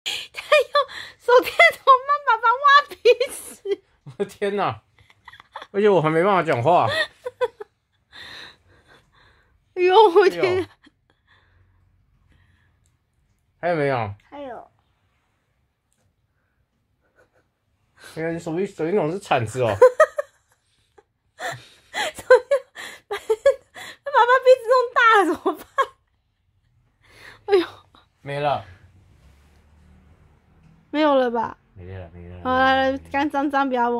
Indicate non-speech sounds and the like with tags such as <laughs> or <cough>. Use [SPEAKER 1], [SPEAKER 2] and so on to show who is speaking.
[SPEAKER 1] <laughs> 他用手电筒帮爸爸挖鼻子，
[SPEAKER 2] <laughs> 我的天哪！而且我还没办法讲话，<laughs> 哎呦，
[SPEAKER 3] 我的天！还有没有？还有。
[SPEAKER 4] 呀，你手机手那种是铲子哦。哈哈哈
[SPEAKER 5] 那爸爸鼻子弄大了怎么办？哎呦，
[SPEAKER 6] 没了。
[SPEAKER 7] 没有了吧？没得了，没得了。好，来，干张张表。